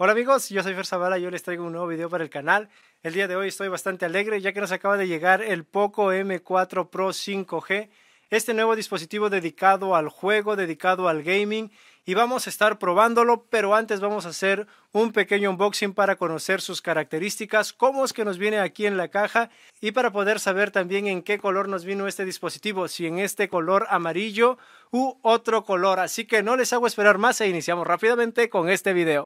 Hola amigos, yo soy Fer Zavala yo les traigo un nuevo video para el canal. El día de hoy estoy bastante alegre ya que nos acaba de llegar el Poco M4 Pro 5G, este nuevo dispositivo dedicado al juego, dedicado al gaming y vamos a estar probándolo, pero antes vamos a hacer un pequeño unboxing para conocer sus características, cómo es que nos viene aquí en la caja y para poder saber también en qué color nos vino este dispositivo, si en este color amarillo u otro color. Así que no les hago esperar más e iniciamos rápidamente con este video.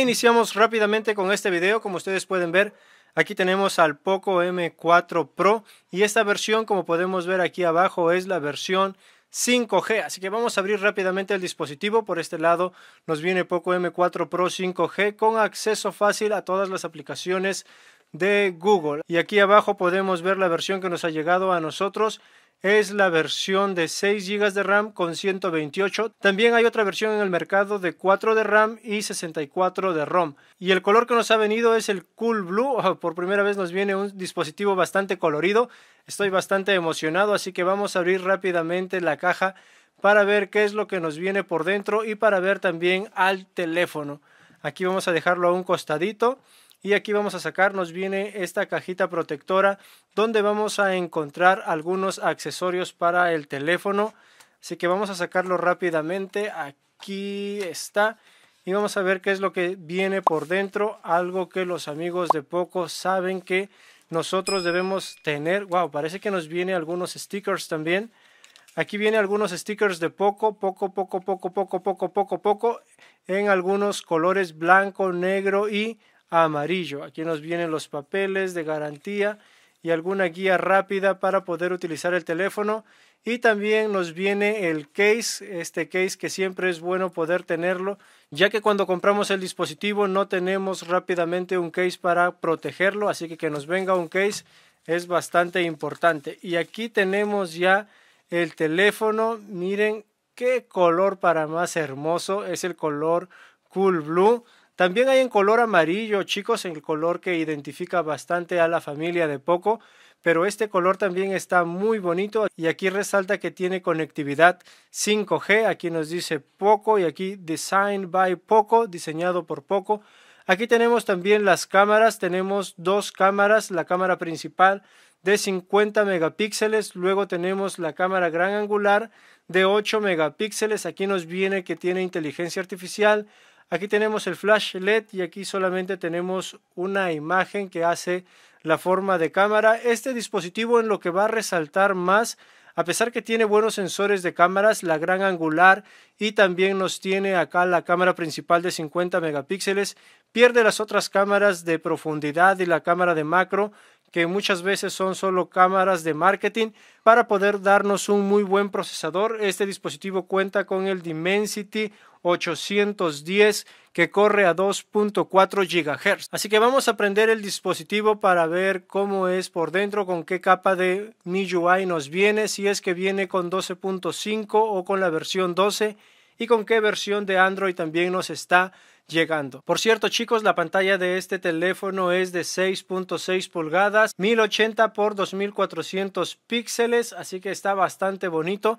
iniciamos rápidamente con este video. Como ustedes pueden ver, aquí tenemos al Poco M4 Pro. Y esta versión, como podemos ver aquí abajo, es la versión 5G. Así que vamos a abrir rápidamente el dispositivo. Por este lado nos viene Poco M4 Pro 5G con acceso fácil a todas las aplicaciones de Google. Y aquí abajo podemos ver la versión que nos ha llegado a nosotros es la versión de 6 GB de RAM con 128. También hay otra versión en el mercado de 4 de RAM y 64 de ROM. Y el color que nos ha venido es el Cool Blue. Por primera vez nos viene un dispositivo bastante colorido. Estoy bastante emocionado, así que vamos a abrir rápidamente la caja para ver qué es lo que nos viene por dentro y para ver también al teléfono. Aquí vamos a dejarlo a un costadito y aquí vamos a sacar, nos viene esta cajita protectora donde vamos a encontrar algunos accesorios para el teléfono. Así que vamos a sacarlo rápidamente. Aquí está. Y vamos a ver qué es lo que viene por dentro. Algo que los amigos de Poco saben que nosotros debemos tener. Wow, parece que nos viene algunos stickers también. Aquí viene algunos stickers de Poco, Poco, Poco, Poco, Poco, Poco, Poco, Poco. En algunos colores blanco, negro y amarillo. Aquí nos vienen los papeles de garantía y alguna guía rápida para poder utilizar el teléfono. Y también nos viene el case, este case que siempre es bueno poder tenerlo, ya que cuando compramos el dispositivo no tenemos rápidamente un case para protegerlo, así que que nos venga un case es bastante importante. Y aquí tenemos ya el teléfono, miren qué color para más hermoso, es el color Cool Blue. También hay en color amarillo, chicos, el color que identifica bastante a la familia de Poco, pero este color también está muy bonito y aquí resalta que tiene conectividad 5G, aquí nos dice Poco y aquí Design by Poco, diseñado por Poco. Aquí tenemos también las cámaras, tenemos dos cámaras, la cámara principal de 50 megapíxeles, luego tenemos la cámara gran angular de 8 megapíxeles, aquí nos viene que tiene inteligencia artificial, Aquí tenemos el flash LED y aquí solamente tenemos una imagen que hace la forma de cámara. Este dispositivo en lo que va a resaltar más, a pesar que tiene buenos sensores de cámaras, la gran angular y también nos tiene acá la cámara principal de 50 megapíxeles, pierde las otras cámaras de profundidad y la cámara de macro, que muchas veces son solo cámaras de marketing, para poder darnos un muy buen procesador. Este dispositivo cuenta con el Dimensity 810 que corre a 2.4 GHz. Así que vamos a prender el dispositivo para ver cómo es por dentro, con qué capa de MIUI nos viene, si es que viene con 12.5 o con la versión 12 y con qué versión de Android también nos está llegando. Por cierto, chicos, la pantalla de este teléfono es de 6.6 pulgadas, 1080 por 2400 píxeles, así que está bastante bonito.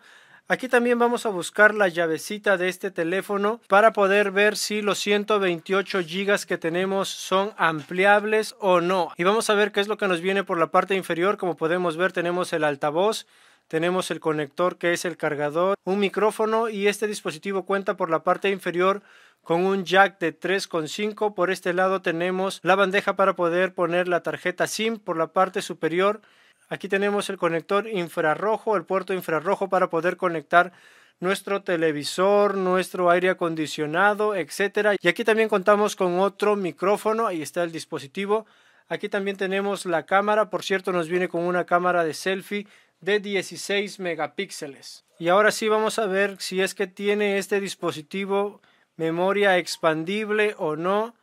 Aquí también vamos a buscar la llavecita de este teléfono para poder ver si los 128 gigas que tenemos son ampliables o no. Y vamos a ver qué es lo que nos viene por la parte inferior. Como podemos ver tenemos el altavoz tenemos el conector que es el cargador, un micrófono y este dispositivo cuenta por la parte inferior con un jack de 3.5. Por este lado tenemos la bandeja para poder poner la tarjeta SIM por la parte superior. Aquí tenemos el conector infrarrojo, el puerto infrarrojo para poder conectar nuestro televisor, nuestro aire acondicionado, etc. Y aquí también contamos con otro micrófono, ahí está el dispositivo. Aquí también tenemos la cámara, por cierto nos viene con una cámara de selfie de 16 megapíxeles. Y ahora sí vamos a ver si es que tiene este dispositivo memoria expandible o no.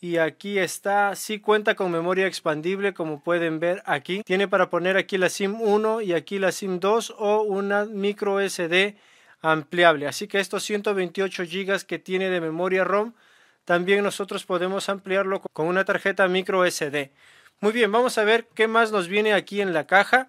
Y aquí está, sí cuenta con memoria expandible como pueden ver aquí. Tiene para poner aquí la SIM 1 y aquí la SIM 2 o una micro SD ampliable. Así que estos 128 GB que tiene de memoria ROM también nosotros podemos ampliarlo con una tarjeta micro SD. Muy bien, vamos a ver qué más nos viene aquí en la caja.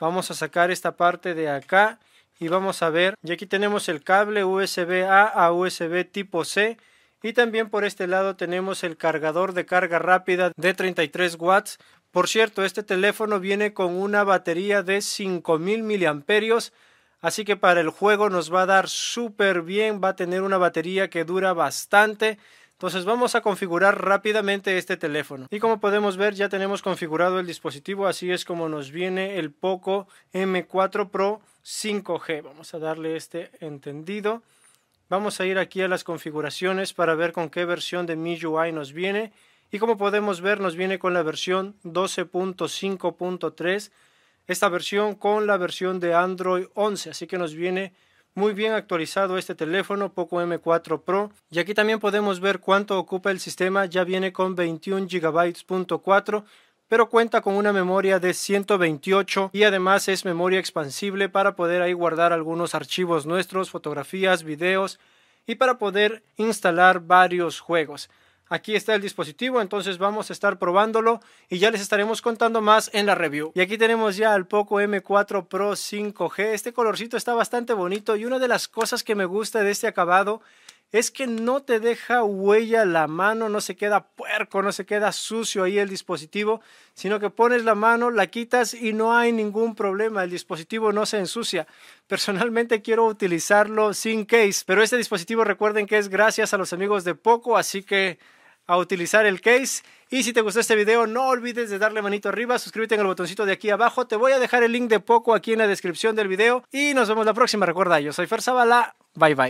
Vamos a sacar esta parte de acá y vamos a ver. Y aquí tenemos el cable USB A a USB tipo C. Y también por este lado tenemos el cargador de carga rápida de 33 watts. Por cierto, este teléfono viene con una batería de 5000 miliamperios. Así que para el juego nos va a dar súper bien. Va a tener una batería que dura bastante. Entonces vamos a configurar rápidamente este teléfono. Y como podemos ver ya tenemos configurado el dispositivo. Así es como nos viene el Poco M4 Pro 5G. Vamos a darle este entendido. Vamos a ir aquí a las configuraciones para ver con qué versión de MIUI nos viene. Y como podemos ver nos viene con la versión 12.5.3. Esta versión con la versión de Android 11. Así que nos viene muy bien actualizado este teléfono Poco M4 Pro y aquí también podemos ver cuánto ocupa el sistema, ya viene con 21 GB.4 pero cuenta con una memoria de 128 y además es memoria expansible para poder ahí guardar algunos archivos nuestros, fotografías, videos y para poder instalar varios juegos. Aquí está el dispositivo, entonces vamos a estar probándolo y ya les estaremos contando más en la review. Y aquí tenemos ya el Poco M4 Pro 5G. Este colorcito está bastante bonito y una de las cosas que me gusta de este acabado es que no te deja huella la mano, no se queda puerco, no se queda sucio ahí el dispositivo, sino que pones la mano, la quitas y no hay ningún problema, el dispositivo no se ensucia. Personalmente quiero utilizarlo sin case, pero este dispositivo recuerden que es gracias a los amigos de Poco, así que a utilizar el case. Y si te gustó este video, no olvides de darle manito arriba, suscríbete en el botoncito de aquí abajo. Te voy a dejar el link de Poco aquí en la descripción del video. Y nos vemos la próxima. Recuerda, yo soy Fer Zavala. Bye bye.